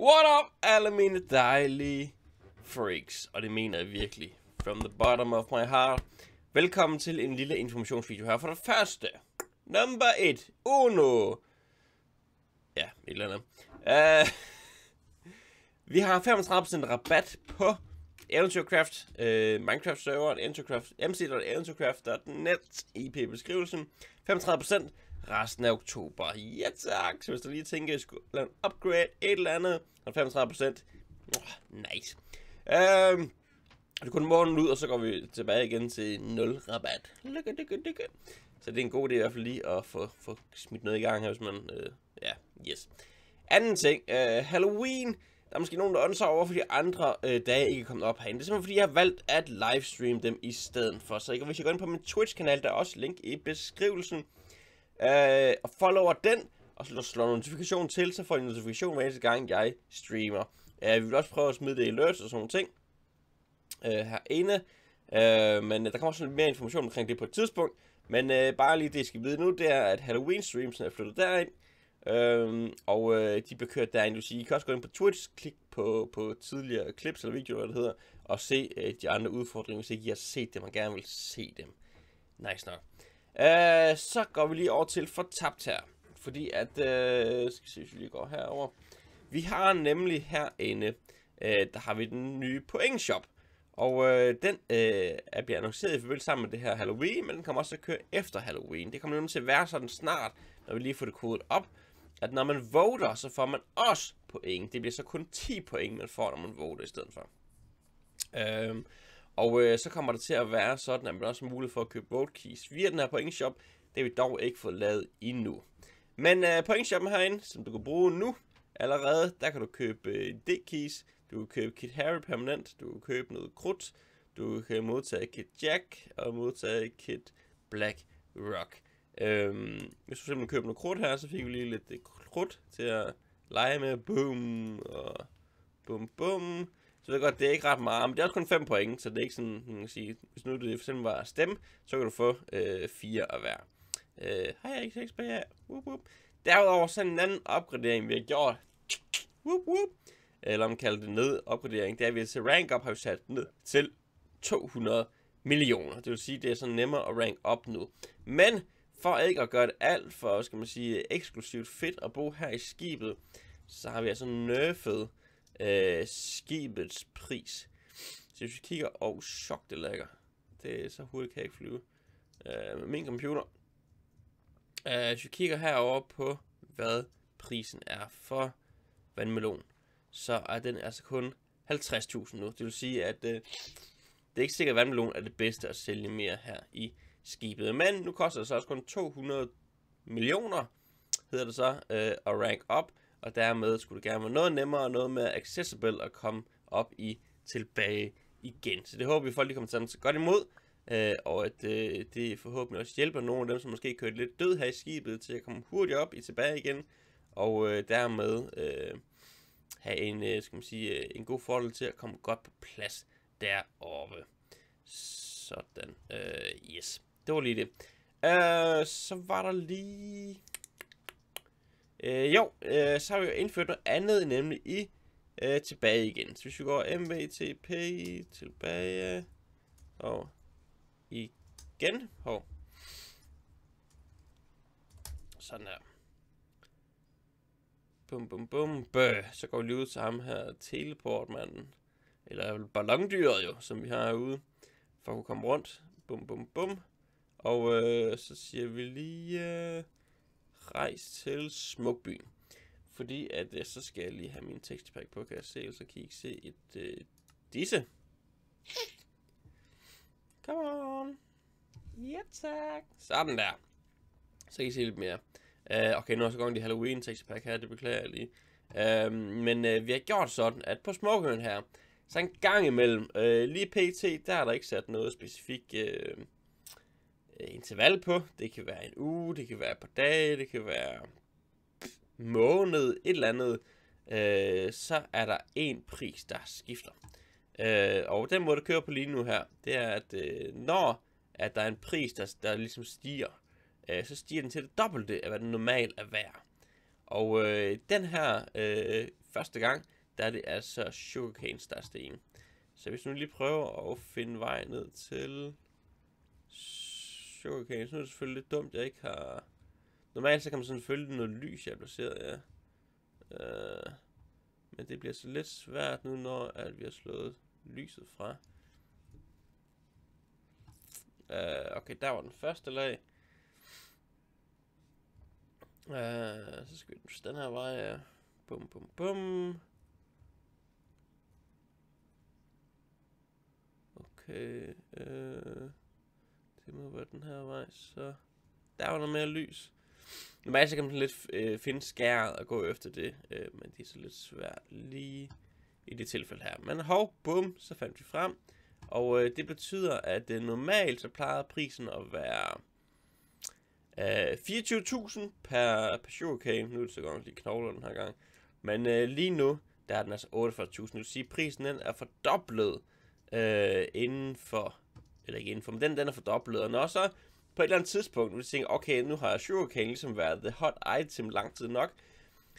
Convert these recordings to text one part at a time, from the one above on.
What up, alle mine dejlige freaks, og det mener jeg virkelig, from the bottom of my heart. Velkommen til en lille informationsvideo her. For det første, number 1, uno. Ja, et eller andet. Uh, vi har 35% rabat på Eventyrcraft, uh, øh, Minecraft-serveren, Eventyrcraft, mc.eventyrcraft.net, IP-beskrivelsen. 35%, resten af oktober. Ja tak, så hvis du lige tænker, at jeg skulle lave en upgrade, et eller andet, 35%, oh, nice. Øhm, du kun morgenen ud, og så går vi tilbage igen til 0 rabat. Lykke, lykke, lykke. Så det er en god idé i hvert fald lige at få, få smidt noget i gang her, hvis man... Øh, ja, yes. Anden ting, øh, Halloween. Der er måske nogen, der åndser over, fordi andre øh, dage ikke er kommet op herinde. Det er simpelthen, fordi jeg har valgt at livestream dem i stedet for. Så hvis jeg går ind på min Twitch-kanal, der er også link i beskrivelsen, Øh, og follower den, og slå, slå notifikationen til, så får I en notifikation hver eneste gang, jeg streamer. Øh, vi vil også prøve at smide det i alerts og sådan nogle ting øh, herinde. Øh, men øh, der kommer også lidt mere information omkring det på et tidspunkt. Men øh, bare lige det, I skal vide nu, det er, at halloween streams er flyttet derind. Øhm, og øh, de bliver kørt derinde, du siger, I kan også gå ind på Twitch, klik på, på tidligere clips eller videoer, hvad det hedder, og se øh, de andre udfordringer, hvis ikke I har set dem og gerne vil se dem. Nice nok. Øh, så går vi lige over til fortabt her. Fordi at, øh, skal se, hvis vi lige går herover. Vi har nemlig herinde, øh, der har vi den nye pointshop. Og øh, den øh, er blevet annonceret i forbindelse sammen med det her Halloween, men den kommer også til at køre efter Halloween. Det kommer nemlig til at være sådan snart, når vi lige får det kodet op, at når man voter, så får man også point. Det bliver så kun 10 point, man får, når man voter i stedet for. Øh, og øh, så kommer det til at være sådan, at man også har mulighed for at købe keys via den her pointshop. Det har vi dog ikke fået lavet endnu. Men øh, pointshoppen herinde, som du kan bruge nu allerede, der kan du købe øh, D-keys, du kan købe Kit Harry permanent, du kan købe noget krudt, du kan modtage Kit Jack og modtage Kit Black Rock. Øhm, hvis du simpelthen køber noget krudt her, så fik vi lige lidt krudt til at lege med. Boom, og bum bum. Så ved jeg godt, det er ikke ret meget, men det er også kun 5 point, så det er ikke sådan, man kan sige, hvis nu det for eksempel var stemme, så kan du få øh, 4 af hver. Øh, Hej, jeg ikke 6 på jer? Derudover så en anden opgradering, vi har gjort. Woop, woop. Eller om kalder det ned opgradering, det er, at vi har altså rank up har vi sat ned til 200 millioner. Det vil sige, det er så nemmere at rank op nu. Men for ikke at gøre det alt for, skal man sige, eksklusivt fedt at bo her i skibet, så har vi altså nerfed øh, skibets pris. Så hvis vi kigger, og oh, chok, det lækker. Det er så hurtigt kan jeg ikke flyve. Øh, med min computer. Øh, hvis vi kigger herover på, hvad prisen er for vandmelon, så er den altså kun 50.000 nu. Det vil sige, at øh, det er ikke sikkert, at vandmelon er det bedste at sælge mere her i skibet. Men nu koster det så også kun 200 millioner, hedder det så, øh, at rank op og dermed skulle det gerne være noget nemmere og noget mere accessible at komme op i tilbage igen. Så det håber vi, at folk kommer til at godt imod, øh, og at øh, det forhåbentlig også hjælper nogle af dem, som måske kørte lidt død her i skibet, til at komme hurtigt op i tilbage igen, og øh, dermed øh, have en, øh, skal man sige, øh, en god fordel til at komme godt på plads deroppe. Sådan, øh, yes. Det var lige det. Øh, så var der lige... Øh, jo, øh, så har vi jo indført noget andet, nemlig i øh, tilbage igen. Så hvis vi går MVTP tilbage og igen. Hov. Sådan her. Bum, bum, bum, bøh. Så går vi lige ud til ham her, teleportmanden. Eller ballondyret jo, som vi har herude. For at kunne komme rundt. Bum, bum, bum. Og øh, så siger vi lige... Øh rejs til Smukbyen. Fordi at øh, så skal jeg lige have min tekstpakke på, kan jeg se, så kan I ikke se et øh, disse. Come on. Ja yep, tak. Sådan der. Så kan I se lidt mere. Uh, okay, nu er så gang de Halloween tekstpakke her, det beklager jeg lige. Uh, men uh, vi har gjort sådan, at på Småkøen her, så en gang imellem, uh, lige pt, der er der ikke sat noget specifikt uh, Øh, interval på. Det kan være en uge, det kan være et par dage, det kan være måned, et eller andet. Øh, så er der en pris, der skifter. Øh, og den måde, det kører på lige nu her, det er, at øh, når at der er en pris, der, der ligesom stiger, øh, så stiger den til det dobbelte af, hvad den normalt er værd. Og øh, den her øh, første gang, der er det altså sugarcane, der er stigen. Så hvis nu lige prøver at finde vej ned til cane. Så er det selvfølgelig lidt dumt, jeg ikke har... Normalt så kan man sådan følge noget lys, jeg er placeret, ja. Øh, men det bliver så lidt svært nu, når at vi har slået lyset fra. Øh, okay, der var den første lag. Øh, så skal vi den her vej, ja. Bum, bum, bum. Okay, øh... Det må være den her vej, så... Der var noget mere lys. Normalt så kan man lidt øh, finde skæret og gå efter det, øh, men det er så lidt svært lige i det tilfælde her. Men hov, bum, så fandt vi frem. Og øh, det betyder, at øh, normalt så plejede prisen at være øh, 24.000 per, per sugarcane. Nu er det så godt lige knogler den her gang. Men øh, lige nu, der er den altså 48.000. Det vil sige, at prisen den er fordoblet øh, inden for eller ikke info, men den, den er fordoblet, og når så på et eller andet tidspunkt, vi tænker, okay, nu har Sugarcane ligesom været the hot item lang tid nok,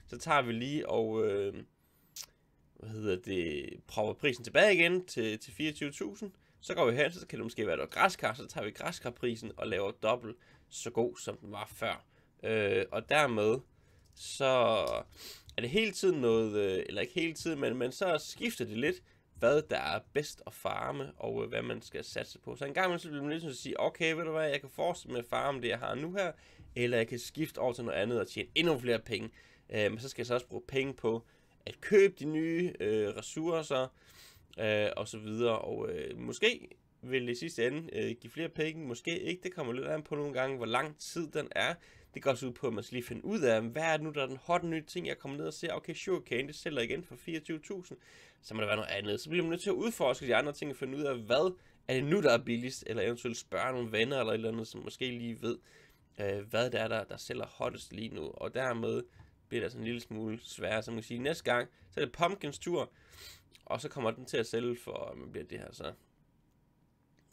så tager vi lige og, øh, hvad hedder det, propper prisen tilbage igen til, til 24.000, så går vi hen, så kan det måske være noget græskar, så tager vi græskarprisen og laver dobbelt så god, som den var før. Øh, og dermed, så er det hele tiden noget, øh, eller ikke hele tiden, men, men så skifter det lidt, hvad der er bedst at farme, og øh, hvad man skal satse på. Så en gang imellem så bliver man ligesom at sige, okay, ved du hvad, jeg kan fortsætte med at farme det, jeg har nu her, eller jeg kan skifte over til noget andet og tjene endnu flere penge. Øh, men så skal jeg så også bruge penge på at købe de nye øh, ressourcer, øh, og så videre, og øh, måske vil det i sidste ende øh, give flere penge, måske ikke, det kommer lidt an på nogle gange, hvor lang tid den er, det går også altså ud på, at man skal lige finde ud af, hvad er det nu, der er den hotte nye ting, jeg kommer ned og ser, okay, okay, det sælger igen for 24.000, så må der være noget andet. Så bliver man nødt til at udforske de andre ting og finde ud af, hvad er det nu, der er billigst, eller eventuelt spørge nogle venner eller et eller andet, som måske lige ved, øh, hvad det er, der, der sælger hottest lige nu. Og dermed bliver det altså en lille smule sværere, så man kan sige, næste gang, så er det Pumpkins tur, og så kommer den til at sælge for, man øh, bliver det her så?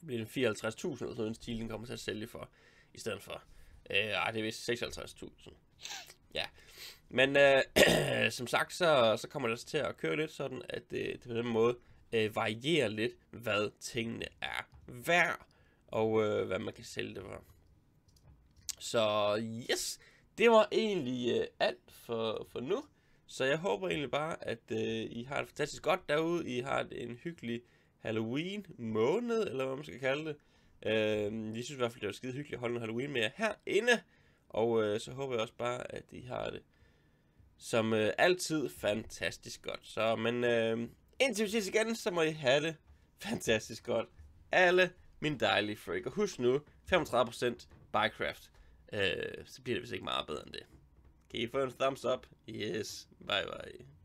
Det bliver den 54.000 eller den en stil, den kommer til at sælge for, i stedet for Øh, det er vist 56.000. Ja. Men øh, som sagt, så, så kommer det også altså til at køre lidt sådan, at det, det på den måde øh, varierer lidt, hvad tingene er værd, og øh, hvad man kan sælge det for. Så yes, det var egentlig øh, alt for, for nu. Så jeg håber egentlig bare, at øh, I har det fantastisk godt derude. I har en hyggelig Halloween måned, eller hvad man skal kalde det. Øh, vi synes i hvert fald, det var skide hyggeligt at holde en Halloween med jer herinde. Og øh, så håber jeg også bare, at I har det som øh, altid fantastisk godt. Så, men øh, indtil vi ses igen, så må I have det fantastisk godt. Alle mine dejlige freak. Og husk nu, 35% Bycraft. Øh, så bliver det vist ikke meget bedre end det. Kan I få en thumbs up? Yes. Bye bye.